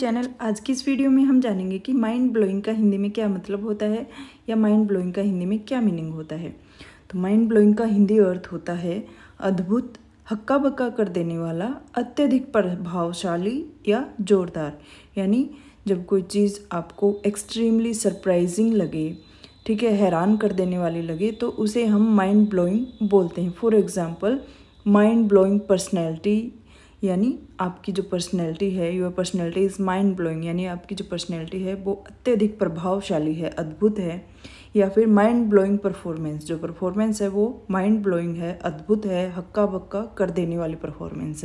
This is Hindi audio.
चैनल आज की इस वीडियो में हम जानेंगे कि माइंड ब्लोइंग का हिंदी में क्या मतलब होता है या माइंड ब्लोइंग का हिंदी में क्या मीनिंग होता है तो माइंड ब्लोइंग का हिंदी अर्थ होता है अद्भुत हक्का बक्का कर देने वाला अत्यधिक प्रभावशाली या जोरदार यानी जब कोई चीज़ आपको एक्सट्रीमली सरप्राइजिंग लगे ठीक है हैरान कर देने वाली लगे तो उसे हम माइंड ब्लोइंग बोलते हैं for example mind blowing personality यानी आपकी जो पर्सनैलिटी है your personality is mind blowing यानी आपकी जो पर्सनैलिटी है वो अत्यधिक प्रभावशाली है अद्भुत है या फिर माइंड ब्लोइंग परफॉर्मेंस जो परफॉर्मेंस है वो माइंड ब्लोइंग है अद्भुत है हक्का बक्का कर देने वाली परफॉर्मेंस है